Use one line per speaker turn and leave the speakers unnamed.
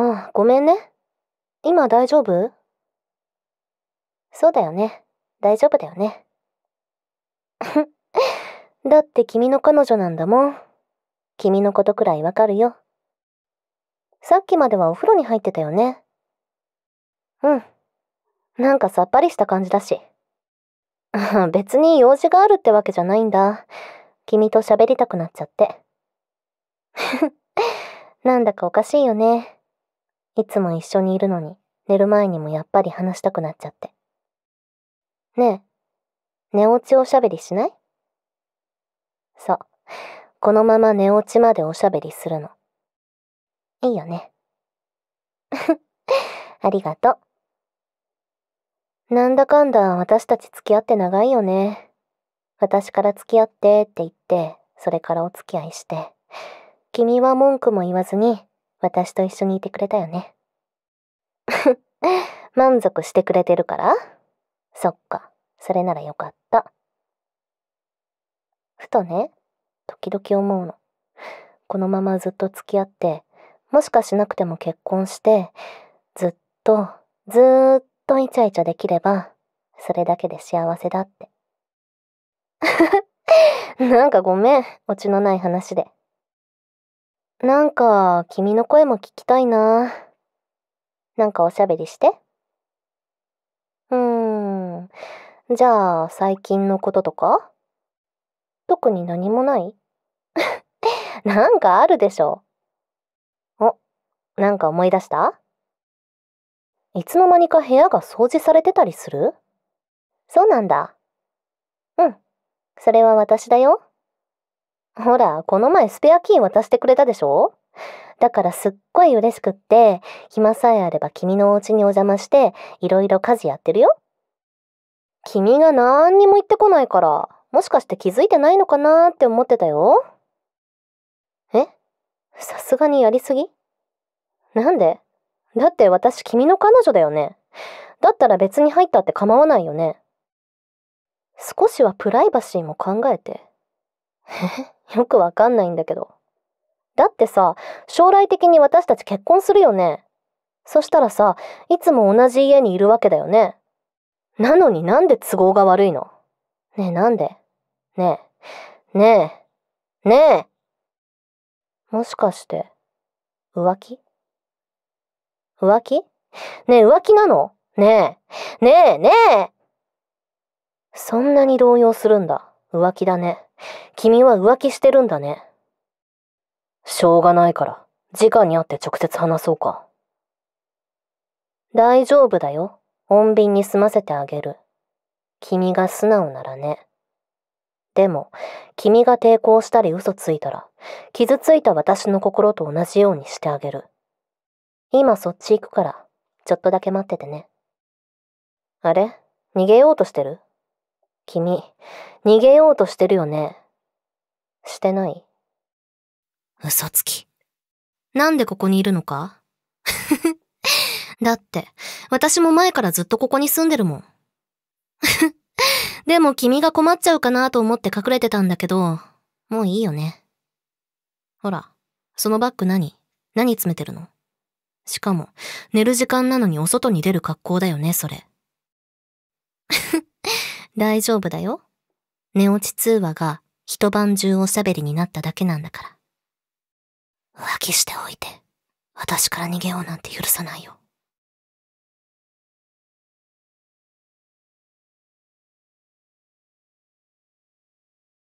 ああ、ごめんね。今大丈夫そうだよね。大丈夫だよね。だって君の彼女なんだもん。君のことくらいわかるよ。さっきまではお風呂に入ってたよね。うん。なんかさっぱりした感じだし。別に用事があるってわけじゃないんだ。君と喋りたくなっちゃって。なんだかおかしいよね。いつも一緒にいるのに、寝る前にもやっぱり話したくなっちゃって。ねえ、寝落ちおしゃべりしないそう。このまま寝落ちまでおしゃべりするの。いいよね。ありがとう。なんだかんだ私たち付き合って長いよね。私から付き合ってって言って、それからお付き合いして。君は文句も言わずに、私と一緒にいてくれたよね。満足してくれてるからそっか、それならよかった。ふとね、時々思うの。このままずっと付き合って、もしかしなくても結婚して、ずっと、ずーっとイチャイチャできれば、それだけで幸せだって。なんかごめん、オチのない話で。なんか、君の声も聞きたいな。なんかおしゃべりして。うーん。じゃあ、最近のこととか特に何もない なんかあるでしょ。お、なんか思い出したいつの間にか部屋が掃除されてたりするそうなんだ。うん。それは私だよ。ほら、この前スペアキー渡してくれたでしょだからすっごい嬉しくって、暇さえあれば君のお家にお邪魔して、いろいろ家事やってるよ。君が何にも言ってこないから、もしかして気づいてないのかなって思ってたよ。えさすがにやりすぎなんでだって私君の彼女だよね。だったら別に入ったって構わないよね。少しはプライバシーも考えて。えよくわかんないんだけど。だってさ、将来的に私たち結婚するよね。そしたらさ、いつも同じ家にいるわけだよね。なのになんで都合が悪いのねえなんでねえ、ねえ、ねえ。もしかして、浮気浮気ねえ浮気なのねえ、ねえ、ねえ。そんなに動揺するんだ。浮気だね。君は浮気してるんだね。しょうがないから、直に会って直接話そうか。大丈夫だよ。穏便に済ませてあげる。君が素直ならね。でも、君が抵抗したり嘘ついたら、傷ついた私の心と同じようにしてあげる。今そっち行くから、ちょっとだけ待っててね。あれ逃げようとしてる君、逃げようとしてるよね。してない嘘つき。なんでここにいるのか だって、私も前からずっとここに住んでるもん。でも君が困っちゃうかなと思って隠れてたんだけど、もういいよね。ほら、そのバッグ何何詰めてるのしかも、寝る時間なのにお外に出る格好だよね、それ。大丈夫だよ。寝落ち通話が一晩中おしゃべりになっただけなんだから。浮気しておいて、私から逃げようなんて許さないよ。